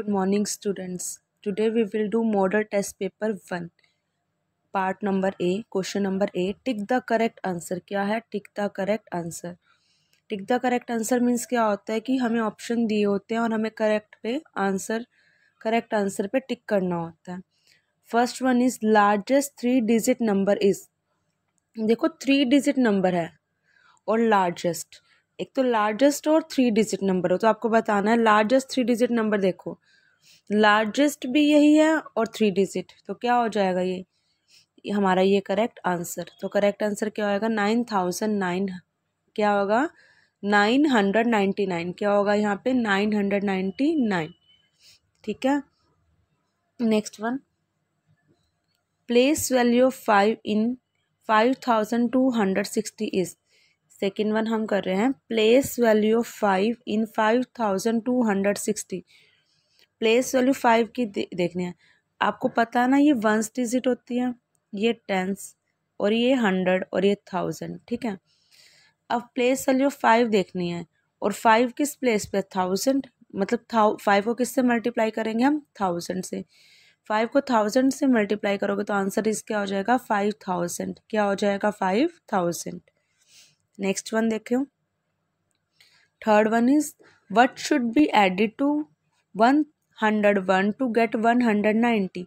good morning students today we will do model test paper one part number A question number A tick the correct answer क्या है tick the correct answer tick the correct answer means क्या होता है कि हमें option दिए होते हैं और हमें करेक्ट पे आंसर करेक्ट आंसर पे टिक करना होता है first one is largest three digit number is देखो थ्री डिजिट नंबर है और लार्जेस्ट एक तो लार्जेस्ट और थ्री डिजिट नंबर हो तो आपको बताना है लार्जेस्ट थ्री डिजिट नंबर देखो लार्जेस्ट भी यही है और थ्री डिजिट तो क्या हो जाएगा ये हमारा ये करेक्ट आंसर तो करेक्ट आंसर क्या होगा नाइन थाउजेंड नाइन क्या होगा नाइन हंड्रेड नाइन्टी नाइन क्या होगा यहाँ पे नाइन हंड्रेड नाइन्टी नाइन ठीक है next one place value of five in five thousand two hundred sixty is second one हम कर रहे हैं place value of five in five thousand two hundred sixty place value five की दे, देखनी है आपको पता ना ये वंस डिजिट होती है ये टेंस और ये हंड्रेड और ये थाउजेंड ठीक है अब प्लेस वैल्यू फाइव देखनी है और फाइव किस प्लेस पे थाउजेंड मतलब थाउ फाइव को किससे मल्टीप्लाई करेंगे हम थाउजेंड से फाइव को थाउजेंड से मल्टीप्लाई करोगे तो आंसर इसके हो जाएगा फाइव थाउजेंड क्या हो जाएगा फाइव थाउजेंड नेक्स्ट वन देखो third one is what should be added to one hundred one to get one hundred ninety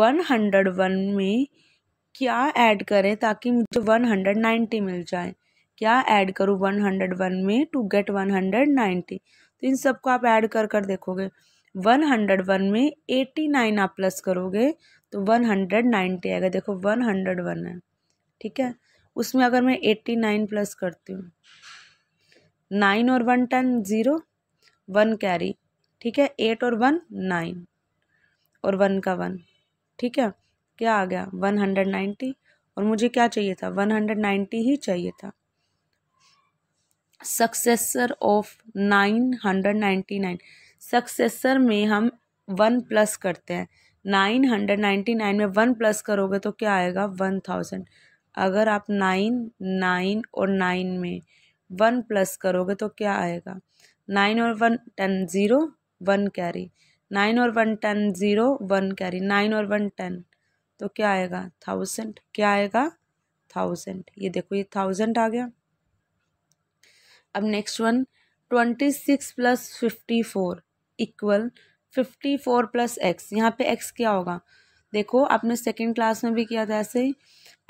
one hundred one में क्या ऐड करें ताकि मुझे वन हंड्रेड नाइन्टी मिल जाए क्या ऐड करूँ वन हंड्रेड वन में to get one hundred ninety तो इन सबको आप ऐड कर कर देखोगे वन हंड्रेड वन में एटी नाइन आप प्लस करोगे तो वन हंड्रेड नाइन्टी आएगा देखो वन हंड्रेड वन है ठीक है उसमें अगर मैं एट्टी नाइन प्लस करती हूँ नाइन और one ten zero one carry ठीक है एट और वन नाइन और वन का वन ठीक है क्या आ गया वन हंड्रेड नाइन्टी और मुझे क्या चाहिए था वन हंड्रेड नाइन्टी ही चाहिए था successor of nine hundred ninety nine successor में हम वन प्लस करते हैं नाइन हंड्रेड नाइन्टी नाइन में वन प्लस करोगे तो क्या आएगा वन थाउजेंड अगर आप नाइन नाइन और नाइन में वन प्लस करोगे तो क्या आएगा नाइन और one ten zero one carry nine और one ten zero one carry nine और वन टेन तो क्या आएगा थाउजेंड क्या आएगा थाउजेंड ये देखो ये थाउजेंड आ गया अब next one twenty six plus fifty four equal fifty four plus x यहाँ पे एक्स क्या होगा देखो आपने सेकेंड क्लास में भी किया था ऐसे ही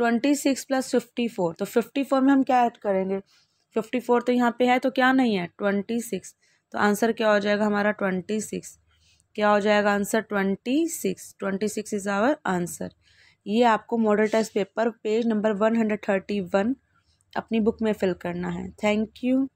twenty six plus fifty four तो फिफ्टी फोर में हम क्या ऐड करेंगे फिफ्टी फोर तो यहाँ पे है तो क्या नहीं है ट्वेंटी सिक्स तो आंसर क्या हो जाएगा हमारा ट्वेंटी सिक्स क्या हो जाएगा answer twenty six twenty six is our answer ये आपको model test paper page number one hundred thirty one अपनी बुक में फिल करना है थैंक यू